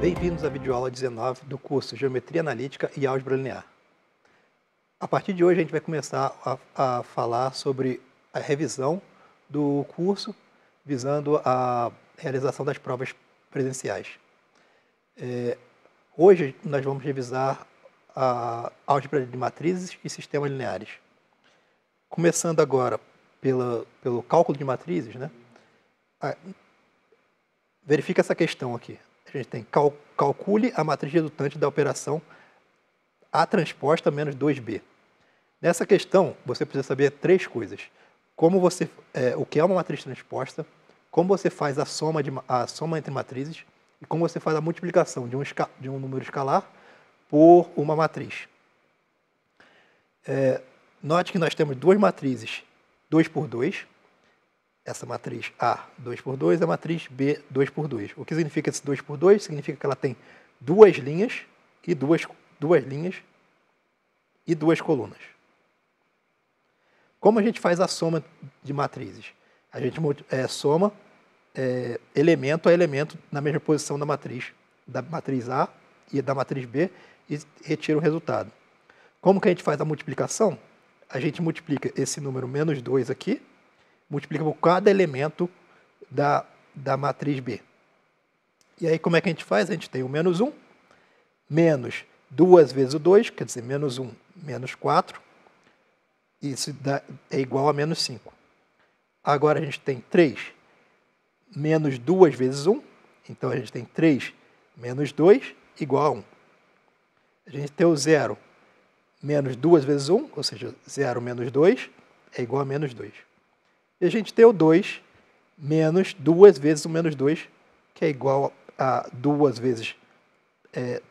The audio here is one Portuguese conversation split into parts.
Bem-vindos à videoaula 19 do curso Geometria Analítica e Álgebra Linear. A partir de hoje a gente vai começar a, a falar sobre a revisão do curso visando a realização das provas presenciais. É, hoje nós vamos revisar a álgebra de matrizes e sistemas lineares. Começando agora pela, pelo cálculo de matrizes, né? Ah, verifica essa questão aqui. A gente tem cal, calcule a matriz redutante da operação A transposta menos 2B. Nessa questão, você precisa saber três coisas. Como você, é, o que é uma matriz transposta, como você faz a soma, de, a soma entre matrizes e como você faz a multiplicação de um, de um número escalar por uma matriz. É, note que nós temos duas matrizes 2 por 2, essa matriz A 2 por 2 a matriz B 2 por 2. O que significa esse 2 por 2? Significa que ela tem duas linhas e duas, duas linhas e duas colunas. Como a gente faz a soma de matrizes? A gente é, soma é, elemento a elemento na mesma posição da matriz, da matriz A e da matriz B e retira o resultado. Como que a gente faz a multiplicação? A gente multiplica esse número menos 2 aqui multiplica por cada elemento da, da matriz B. E aí, como é que a gente faz? A gente tem o menos 1, menos 2 vezes o 2, quer dizer, menos 1, menos 4. Isso dá, é igual a menos 5. Agora a gente tem 3 menos 2 vezes 1. Então a gente tem 3 menos 2 igual a 1. A gente tem o 0 menos 2 vezes 1, ou seja, 0 menos 2 é igual a menos 2. E a gente tem o 2 menos 2 vezes o menos 2, que é igual a 2 vezes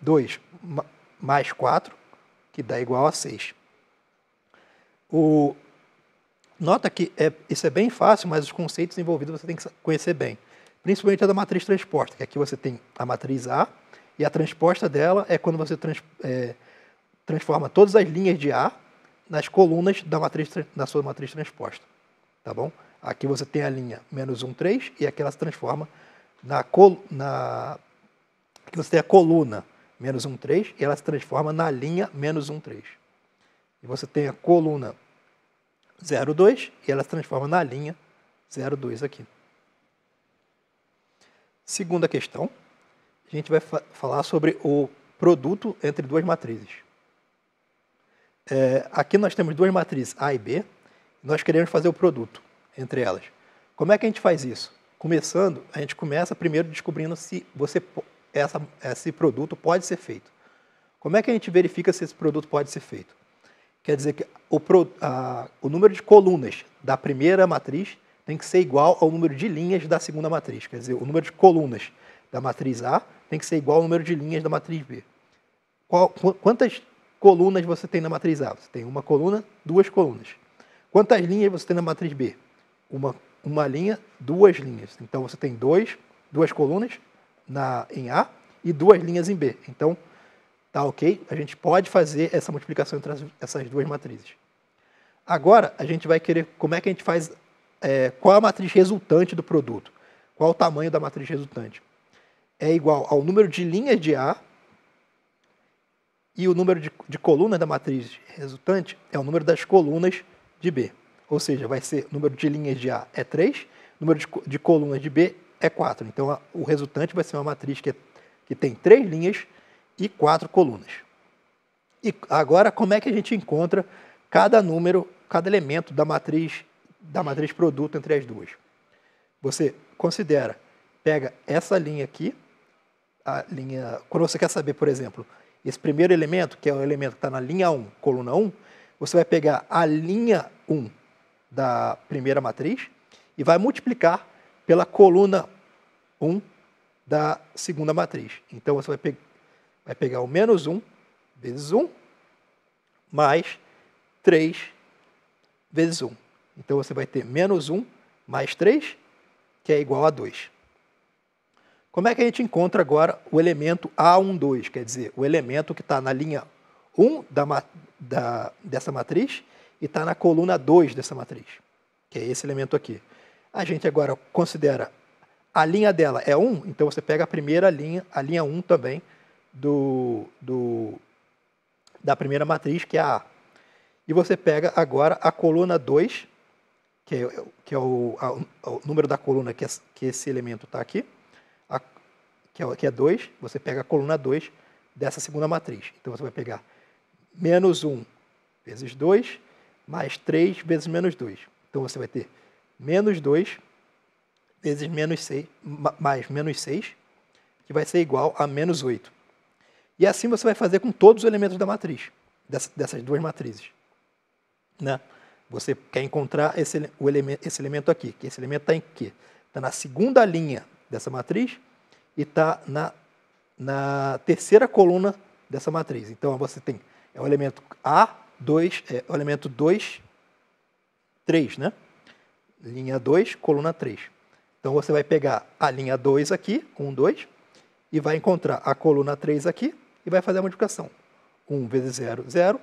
2 é, mais 4, que dá igual a 6. O... Nota que é, isso é bem fácil, mas os conceitos envolvidos você tem que conhecer bem. Principalmente a da matriz transposta, que aqui você tem a matriz A, e a transposta dela é quando você trans, é, transforma todas as linhas de A nas colunas da, matriz, da sua matriz transposta tá bom? Aqui você tem a linha menos 1, 3 e aqui ela se transforma na, col na aqui você tem a coluna menos 1, 3 e ela se transforma na linha menos 1, 3. E você tem a coluna 0, 2 e ela se transforma na linha 0, 2 aqui. Segunda questão, a gente vai fa falar sobre o produto entre duas matrizes. É, aqui nós temos duas matrizes A e B, nós queremos fazer o produto entre elas. Como é que a gente faz isso? Começando, a gente começa primeiro descobrindo se você essa, esse produto pode ser feito. Como é que a gente verifica se esse produto pode ser feito? Quer dizer que o, pro, a, o número de colunas da primeira matriz tem que ser igual ao número de linhas da segunda matriz. Quer dizer, o número de colunas da matriz A tem que ser igual ao número de linhas da matriz B. Qual, quantas colunas você tem na matriz A? Você tem uma coluna, duas colunas. Quantas linhas você tem na matriz B? Uma, uma linha, duas linhas. Então você tem dois, duas colunas na, em A e duas linhas em B. Então, tá ok? A gente pode fazer essa multiplicação entre as, essas duas matrizes. Agora, a gente vai querer como é que a gente faz, é, qual a matriz resultante do produto. Qual o tamanho da matriz resultante? É igual ao número de linhas de A e o número de, de colunas da matriz resultante é o número das colunas de B. Ou seja, vai ser número de linhas de A é 3, número de, de colunas de B é 4. Então, a, o resultante vai ser uma matriz que, é, que tem 3 linhas e 4 colunas. E agora, como é que a gente encontra cada número, cada elemento da matriz, da matriz produto entre as duas? Você considera, pega essa linha aqui, a linha. Quando você quer saber, por exemplo, esse primeiro elemento, que é o elemento que está na linha 1, coluna 1, você vai pegar a linha 1 da primeira matriz e vai multiplicar pela coluna 1 da segunda matriz. Então, você vai, pe vai pegar o menos 1 vezes 1 mais 3 vezes 1. Então, você vai ter menos 1 mais 3, que é igual a 2. Como é que a gente encontra agora o elemento A12, quer dizer, o elemento que está na linha 1? 1 da, da, dessa matriz e está na coluna 2 dessa matriz, que é esse elemento aqui. A gente agora considera a linha dela é 1, então você pega a primeira linha, a linha 1 também, do, do, da primeira matriz, que é a A. E você pega agora a coluna 2, que é, que é o, a, o número da coluna que, é, que esse elemento está aqui, a, que, é, que é 2, você pega a coluna 2 dessa segunda matriz. Então você vai pegar menos 1 vezes 2, mais 3 vezes menos 2. Então você vai ter menos 2 vezes menos 6, mais menos 6, que vai ser igual a menos 8. E assim você vai fazer com todos os elementos da matriz, dessas duas matrizes. Né? Você quer encontrar esse, o elemento, esse elemento aqui, que esse elemento está em quê? Está na segunda linha dessa matriz e está na, na terceira coluna dessa matriz. Então você tem é o elemento A, 2, é, é o elemento 2, 3, né? Linha 2, coluna 3. Então você vai pegar a linha 2 aqui, 1, 2, e vai encontrar a coluna 3 aqui e vai fazer a multiplicação. 1 vezes 0, 0.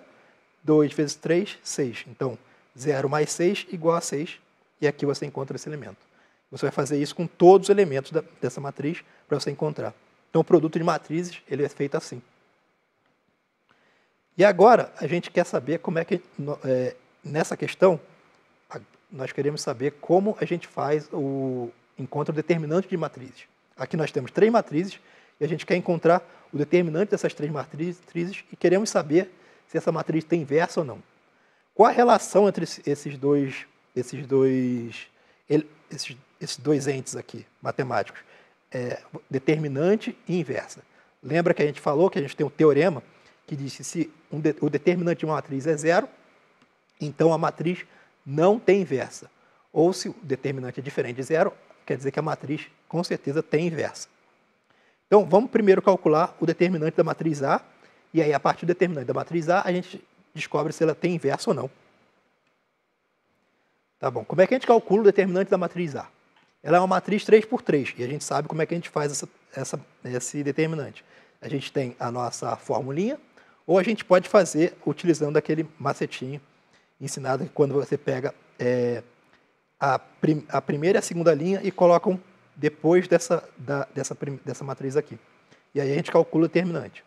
2 vezes 3, 6. Então, 0 mais 6 igual a 6. E aqui você encontra esse elemento. Você vai fazer isso com todos os elementos da, dessa matriz para você encontrar. Então, o produto de matrizes ele é feito assim. E agora a gente quer saber como é que, é, nessa questão, nós queremos saber como a gente faz o encontro determinante de matrizes. Aqui nós temos três matrizes e a gente quer encontrar o determinante dessas três matrizes e queremos saber se essa matriz tem inversa ou não. Qual a relação entre esses dois, esses dois, esses, esses dois entes aqui, matemáticos? É, determinante e inversa. Lembra que a gente falou que a gente tem um teorema que diz que se um de, o determinante de uma matriz é zero, então a matriz não tem inversa. Ou se o determinante é diferente de zero, quer dizer que a matriz com certeza tem inversa. Então vamos primeiro calcular o determinante da matriz A, e aí a partir do determinante da matriz A a gente descobre se ela tem inversa ou não. Tá bom, como é que a gente calcula o determinante da matriz A? Ela é uma matriz 3 por 3 e a gente sabe como é que a gente faz essa, essa, esse determinante. A gente tem a nossa formulinha, ou a gente pode fazer utilizando aquele macetinho ensinado que quando você pega é, a, prim, a, primeira e a segunda linha e colocam depois dessa, da, dessa, dessa matriz aqui. E aí a gente calcula o terminante.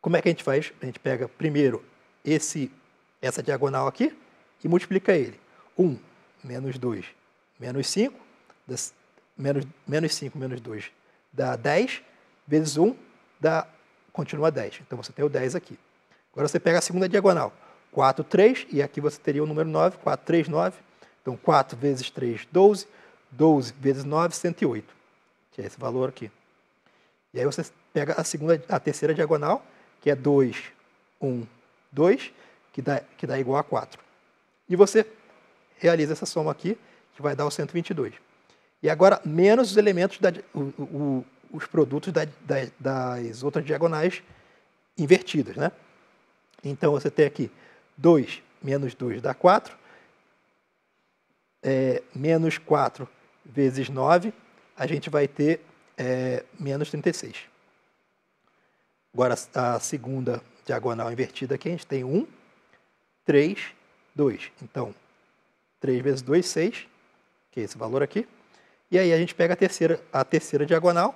Como é que a gente faz? A gente pega primeiro esse, essa diagonal aqui e multiplica ele. 1 menos 2 menos 5, das, menos, menos 5 menos 2 dá 10, vezes 1 dá continua 10. Então você tem o 10 aqui. Agora você pega a segunda diagonal, 4, 3, e aqui você teria o número 9, 4, 3, 9. Então 4 vezes 3, 12. 12 vezes 9, 108, que é esse valor aqui. E aí você pega a segunda, a terceira diagonal, que é 2, 1, 2, que dá, que dá igual a 4. E você realiza essa soma aqui, que vai dar o 122. E agora, menos os elementos, da, o, os produtos da, da, das outras diagonais invertidas. Né? Então, você tem aqui 2 menos 2 dá 4, é, menos 4 vezes 9, a gente vai ter é, menos 36. Agora, a segunda diagonal invertida aqui, a gente tem 1, 3, 2. Então, 3 vezes 2, 6, que é esse valor aqui. E aí a gente pega a terceira, a terceira diagonal,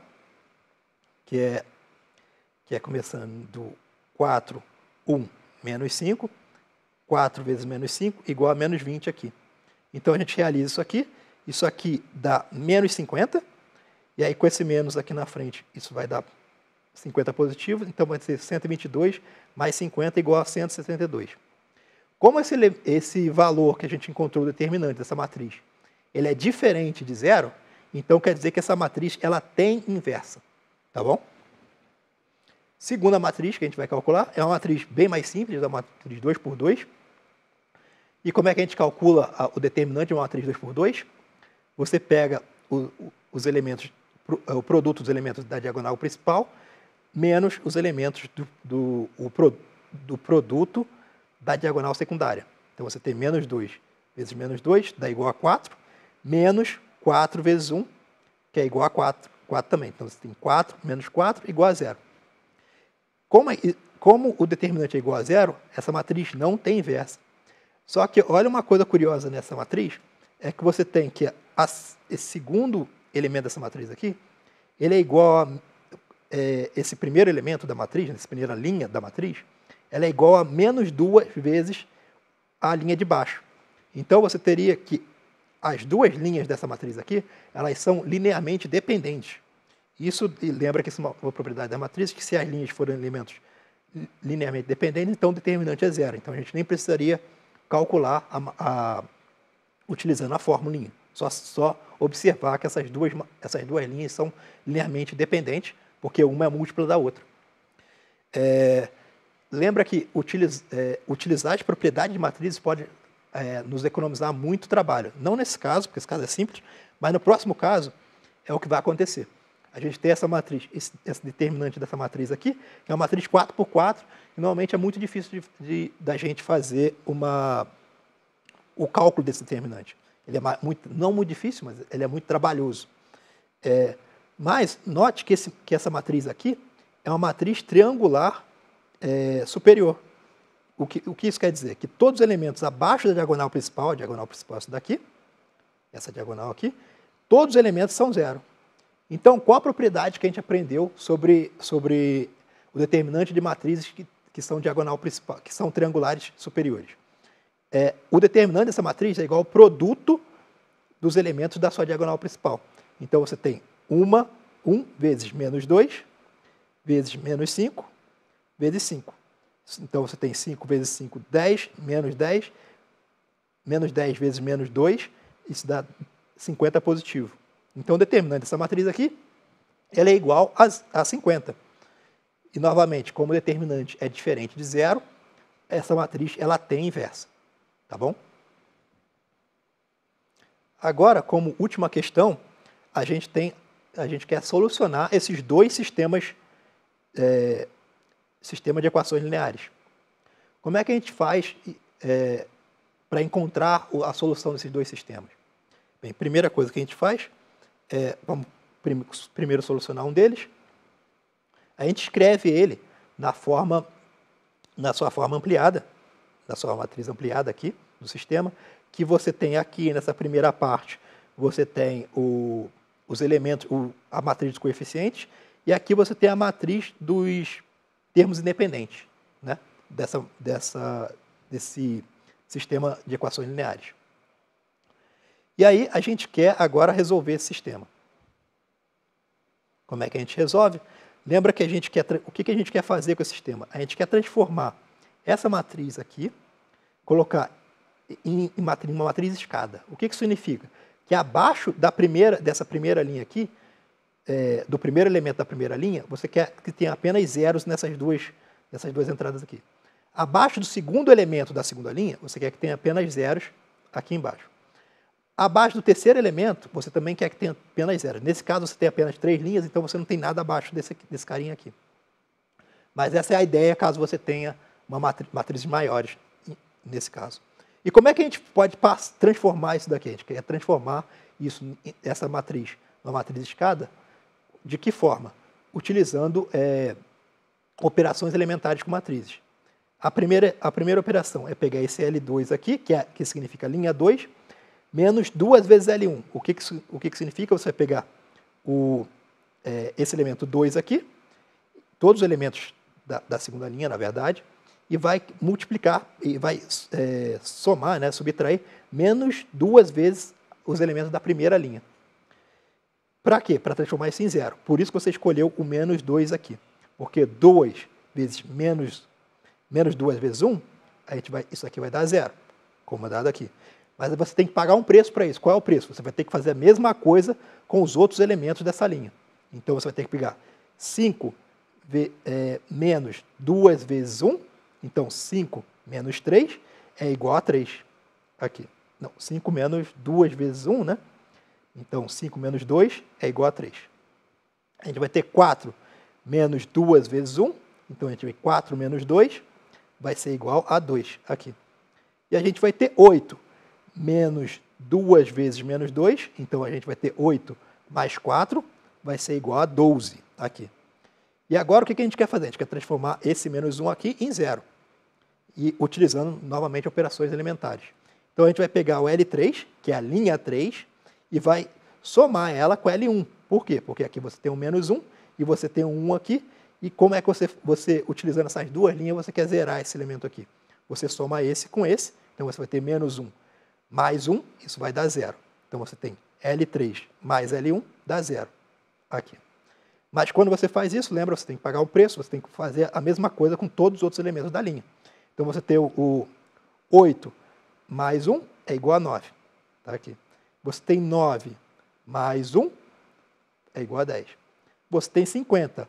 que é, que é começando 4, 1, menos 5, 4 vezes menos 5 igual a menos 20 aqui. Então, a gente realiza isso aqui, isso aqui dá menos 50, e aí com esse menos aqui na frente, isso vai dar 50 positivo, então vai ser 122 mais 50 igual a 172. Como esse, esse valor que a gente encontrou determinante dessa matriz, ele é diferente de zero, então quer dizer que essa matriz ela tem inversa. Tá bom? Segunda matriz que a gente vai calcular é uma matriz bem mais simples, da é matriz 2 por 2. E como é que a gente calcula a, o determinante de uma matriz 2 por 2? Você pega o, os elementos, é, o produto dos elementos da diagonal principal menos os elementos do, do, o pro, do produto da diagonal secundária. Então você tem menos 2 vezes menos 2 dá igual a 4, menos 4 vezes 1, que é igual a 4. 4 também. Então, você tem 4 menos 4 igual a zero. Como, como o determinante é igual a zero, essa matriz não tem inversa. Só que olha uma coisa curiosa nessa matriz, é que você tem que a, esse segundo elemento dessa matriz aqui, ele é igual a é, esse primeiro elemento da matriz, essa primeira linha da matriz, ela é igual a menos duas vezes a linha de baixo. Então você teria que as duas linhas dessa matriz aqui, elas são linearmente dependentes. Isso, lembra que isso é uma propriedade da matriz, que se as linhas forem elementos linearmente dependentes, então o determinante é zero. Então a gente nem precisaria calcular a, a, utilizando a formulinha. Só, só observar que essas duas, essas duas linhas são linearmente dependentes, porque uma é múltipla da outra. É, lembra que utiliz, é, utilizar as propriedades de matrizes pode é, nos economizar muito trabalho. Não nesse caso, porque esse caso é simples, mas no próximo caso é o que vai acontecer. A gente tem essa matriz, esse, esse determinante dessa matriz aqui, que é uma matriz 4x4, e normalmente é muito difícil de, de, da gente fazer uma, o cálculo desse determinante. Ele é muito, não muito difícil, mas ele é muito trabalhoso. É, mas note que, esse, que essa matriz aqui é uma matriz triangular é, superior. O que, o que isso quer dizer? Que todos os elementos abaixo da diagonal principal, a diagonal principal é essa daqui, essa diagonal aqui, todos os elementos são zero. Então, qual a propriedade que a gente aprendeu sobre, sobre o determinante de matrizes que, que são diagonal principal, que são triangulares superiores? É, o determinante dessa matriz é igual ao produto dos elementos da sua diagonal principal. Então, você tem 1 um vezes menos 2, vezes menos 5, vezes 5. Então você tem 5 vezes 5, 10, menos 10, menos 10 vezes menos 2, isso dá 50 positivo. Então o determinante dessa matriz aqui ela é igual a, a 50. E novamente, como o determinante é diferente de zero, essa matriz ela tem inversa. Tá bom? Agora, como última questão, a gente tem a gente quer solucionar esses dois sistemas é, sistema de equações lineares. Como é que a gente faz é, para encontrar a solução desses dois sistemas? Bem, primeira coisa que a gente faz é, vamos primeiro solucionar um deles. A gente escreve ele na forma, na sua forma ampliada, na sua matriz ampliada aqui do sistema, que você tem aqui nessa primeira parte, você tem o, os elementos, o, a matriz dos coeficientes, e aqui você tem a matriz dos termos independentes né, dessa, dessa, desse sistema de equações lineares. E aí a gente quer agora resolver esse sistema. Como é que a gente resolve? Lembra que a gente quer o que a gente quer fazer com esse sistema? A gente quer transformar essa matriz aqui, colocar em, em matriz, uma matriz escada. O que, que significa? Que abaixo da primeira, dessa primeira linha aqui, é, do primeiro elemento da primeira linha, você quer que tenha apenas zeros nessas duas, nessas duas entradas aqui. Abaixo do segundo elemento da segunda linha, você quer que tenha apenas zeros aqui embaixo. Abaixo do terceiro elemento, você também quer que tenha apenas zeros. Nesse caso, você tem apenas três linhas, então você não tem nada abaixo desse, desse carinha aqui. Mas essa é a ideia caso você tenha uma matriz, matrizes maiores, nesse caso. E como é que a gente pode transformar isso daqui? A gente quer transformar isso, essa matriz numa matriz escada de que forma? Utilizando é, operações elementares com matrizes. A primeira, a primeira operação é pegar esse L2 aqui, que, é, que significa linha 2, menos 2 vezes L1. O que, que, o que, que significa? Você vai pegar o, é, esse elemento 2 aqui, todos os elementos da, da, segunda linha, na verdade, e vai multiplicar, e vai é, somar, né, subtrair, menos duas vezes os elementos da primeira linha. Para quê? Para transformar isso em zero. Por isso que você escolheu o menos 2 aqui. Porque 2 vezes menos, menos 2 vezes 1, a gente vai, isso aqui vai dar zero, como é dado aqui. Mas você tem que pagar um preço para isso. Qual é o preço? Você vai ter que fazer a mesma coisa com os outros elementos dessa linha. Então você vai ter que pegar 5 é, menos 2 vezes 1, então 5 menos 3 é igual a 3 aqui. Não, 5 menos 2 vezes 1, né? Então, 5 menos 2 é igual a 3. A gente vai ter 4 menos 2 vezes 1. Então, a gente vai 4 menos 2 vai ser igual a 2 aqui. E a gente vai ter 8 menos 2 vezes menos 2. Então, a gente vai ter 8 mais 4 vai ser igual a 12 aqui. E agora, o que a gente quer fazer? A gente quer transformar esse menos 1 aqui em zero. E utilizando, novamente, operações elementares. Então, a gente vai pegar o L3, que é a linha 3, e vai somar ela com L1. Por quê? Porque aqui você tem um menos 1 e você tem um 1 aqui. E como é que você, você, utilizando essas duas linhas, você quer zerar esse elemento aqui? Você soma esse com esse, então você vai ter menos 1 mais 1, isso vai dar zero. Então você tem L3 mais L1 dá zero aqui. Mas quando você faz isso, lembra, você tem que pagar o preço, você tem que fazer a mesma coisa com todos os outros elementos da linha. Então você tem o, o 8 mais 1 é igual a 9. Está aqui. Você tem 9 mais 1 é igual a 10. Você tem 50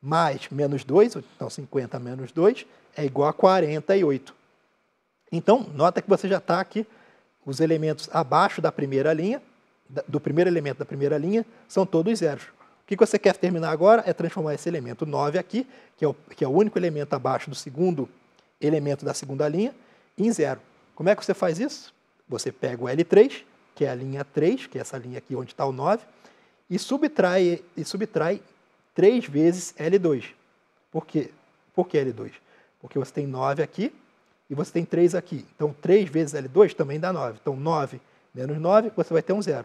mais menos 2, então 50 menos 2 é igual a 48. Então, nota que você já está aqui, os elementos abaixo da primeira linha, do primeiro elemento da primeira linha, são todos zeros. O que você quer terminar agora é transformar esse elemento 9 aqui, que é, o, que é o único elemento abaixo do segundo elemento da segunda linha, em zero. Como é que você faz isso? Você pega o L3 que é a linha 3, que é essa linha aqui onde está o 9, e subtrai, e subtrai 3 vezes L2. Por quê? Por que L2? Porque você tem 9 aqui e você tem 3 aqui. Então, 3 vezes L2 também dá 9. Então, 9 menos 9, você vai ter um zero.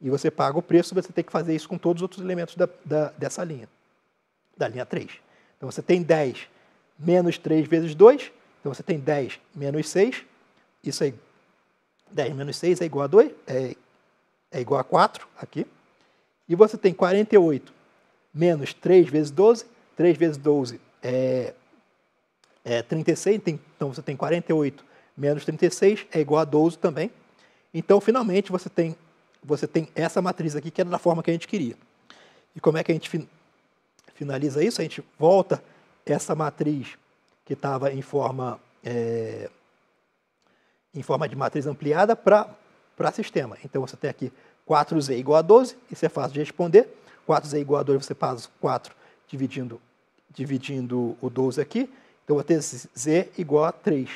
E você paga o preço, você tem que fazer isso com todos os outros elementos da, da, dessa linha, da linha 3. Então, você tem 10 menos 3 vezes 2, então você tem 10 menos 6, isso aí 10 menos 6 é igual a 2, é, é igual a 4 aqui. E você tem 48 menos 3 vezes 12, 3 vezes 12 é, é 36, tem, então você tem 48 menos 36 é igual a 12 também. Então, finalmente, você tem, você tem essa matriz aqui que era da forma que a gente queria. E como é que a gente fin finaliza isso? A gente volta essa matriz que estava em forma... É, em forma de matriz ampliada para sistema. Então você tem aqui 4z igual a 12, isso é fácil de responder. 4z igual a 12, você faz 4 dividindo, dividindo o 12 aqui. Então vou ter z igual a 3,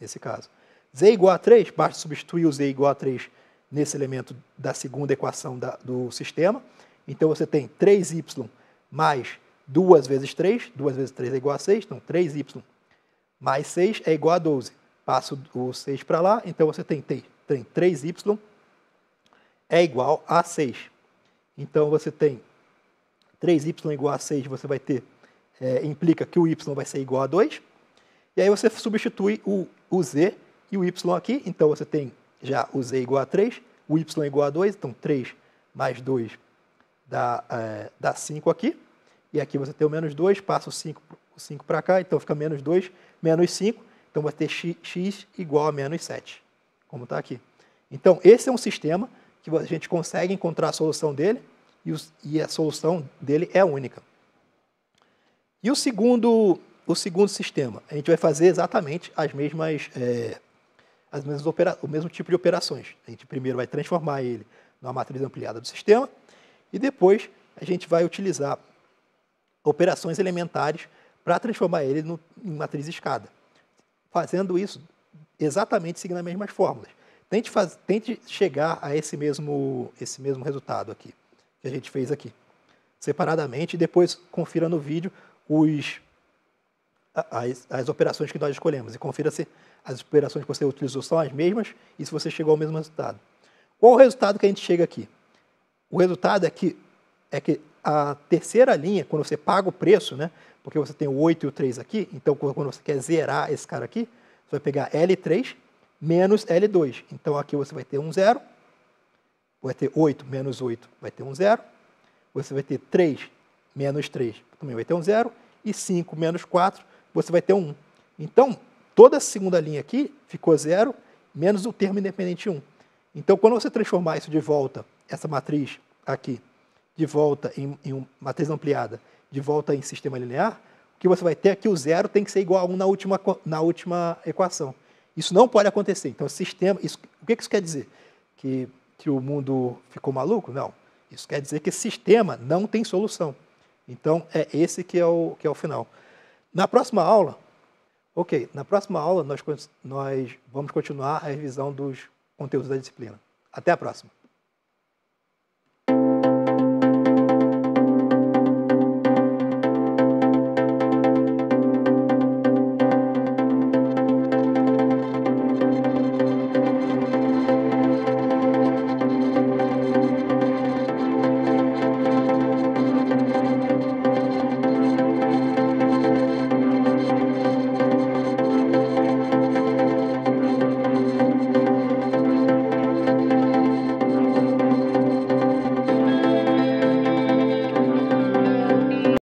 nesse caso. z igual a 3, basta substituir o z igual a 3 nesse elemento da segunda equação da, do sistema. Então você tem 3y mais 2 vezes 3, 2 vezes 3 é igual a 6, então 3y mais 6 é igual a 12 passo o 6 para lá, então você tem, tem, 3y é igual a 6. Então você tem 3y igual a 6, você vai ter, é, implica que o y vai ser igual a 2. E aí você substitui o, o z e o y aqui, então você tem já o z igual a 3, o y igual a 2, então 3 mais 2 dá, é, dá 5 aqui. E aqui você tem o menos 2, passa o 5, o 5 para cá, então fica menos 2, menos 5. Então, vai ter x, igual a menos 7, como está aqui. Então, esse é um sistema que a gente consegue encontrar a solução dele e, e a solução dele é única. E o segundo, o segundo sistema, a gente vai fazer exatamente as mesmas, é, as mesmas opera, o mesmo tipo de operações. A gente primeiro vai transformar ele numa matriz ampliada do sistema e depois a gente vai utilizar operações elementares para transformar ele no, em matriz escada fazendo isso exatamente seguindo as mesmas fórmulas. Tente, faz, tente chegar a esse mesmo, esse mesmo resultado aqui, que a gente fez aqui, separadamente, e depois confira no vídeo os, as, as operações que nós escolhemos, e confira se as operações que você utilizou são as mesmas e se você chegou ao mesmo resultado. Qual o resultado que a gente chega aqui? O resultado é que, é que a terceira linha, quando você paga o preço, né, porque você tem o 8 e o 3 aqui, então quando você quer zerar esse cara aqui, você vai pegar L3 menos L2. Então aqui você vai ter um zero, vai ter 8 menos 8, vai ter um zero, você vai ter 3 menos 3, também vai ter um zero, e 5 menos 4, você vai ter um 1. Então, toda a segunda linha aqui ficou zero, menos o termo independente 1. Então, quando você transformar isso de volta, essa matriz aqui, de volta em, em uma matriz ampliada, de volta em sistema linear, o que você vai ter é que o zero tem que ser igual a 1 um na última, na última equação. Isso não pode acontecer. Então, sistema, isso, o que isso quer dizer? Que, que o mundo ficou maluco? Não. Isso quer dizer que o sistema não tem solução. Então, é esse que é o, que é o final. Na próxima aula, ok, na próxima aula nós, nós vamos continuar a revisão dos conteúdos da disciplina. Até a próxima.